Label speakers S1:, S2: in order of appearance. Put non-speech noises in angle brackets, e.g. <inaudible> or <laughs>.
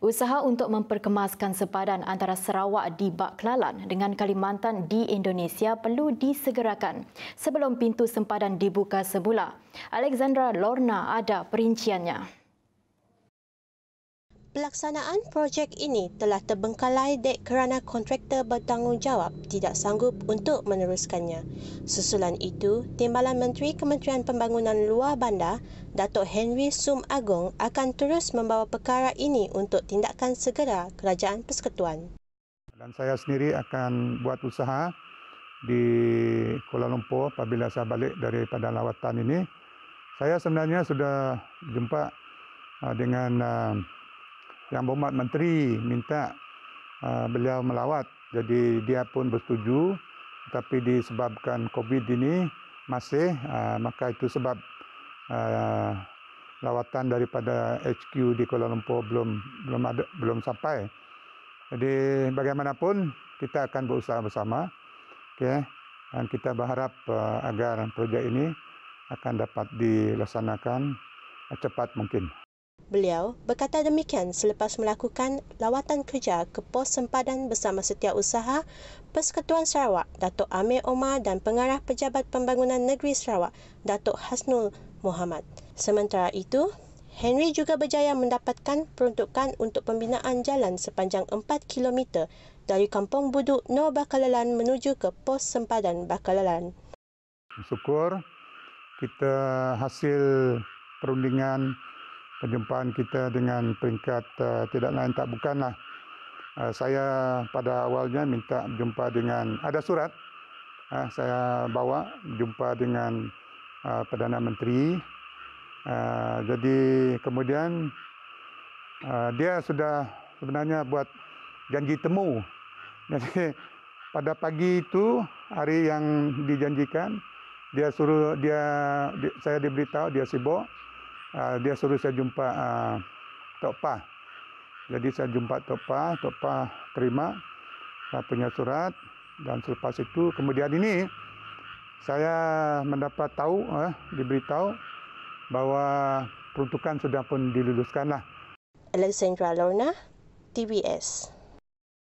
S1: Usaha untuk memperkemaskan sepadan antara Sarawak di Bak Kelalan dengan Kalimantan di Indonesia perlu disegerakan sebelum pintu sempadan dibuka semula. Alexandra Lorna ada perinciannya. Pelaksanaan projek ini telah terbengkalai dek kerana kontraktor bertanggungjawab tidak sanggup untuk meneruskannya. Susulan itu, Timbalan Menteri Kementerian Pembangunan Luar Bandar, Datuk Henry Sum Agong akan terus membawa perkara ini untuk tindakan segera Kerajaan Persekutuan.
S2: Dan saya sendiri akan buat usaha di Kuala Lumpur apabila saya balik daripada lawatan ini. Saya sebenarnya sudah jumpa uh, dengan uh, yang bermat menteri minta uh, beliau melawat. Jadi dia pun bersetuju tapi disebabkan COVID ini masih uh, maka itu sebab uh, lawatan daripada HQ di Kuala Lumpur belum belum ada belum sampai. Jadi bagaimanapun kita akan berusaha bersama. Okey. Dan kita berharap uh, agar projek ini akan dapat dilaksanakan cepat mungkin.
S1: Beliau berkata demikian selepas melakukan lawatan kerja ke pos sempadan bersama setiausaha Persekutuan Sarawak, Datuk Amir Omar dan Pengarah Pejabat Pembangunan Negeri Sarawak, Datuk Hasnul Muhammad. Sementara itu, Henry juga berjaya mendapatkan peruntukan untuk pembinaan jalan sepanjang 4 km dari Kampung Buduk No Bakalalan menuju ke pos sempadan Bakalalan.
S2: Syukur kita hasil perundingan perjumpaan kita dengan peringkat uh, tidak lain tak bukanlah uh, saya pada awalnya minta jumpa dengan ada surat uh, saya bawa jumpa dengan uh, perdana menteri uh, jadi kemudian uh, dia sudah sebenarnya buat janji temu <laughs> jadi pada pagi itu hari yang dijanjikan dia suruh dia saya diberitahu dia sibuk uh, dia suruh saya jumpa uh, Tok Pah. Jadi saya jumpa Tok Pah, Tok Pah terima saya punya surat dan selepas itu kemudian ini saya mendapat tahu, eh, diberitahu bahawa peruntukan sudah pun diluluskanlah.
S1: Alexandra Lorna, TBS.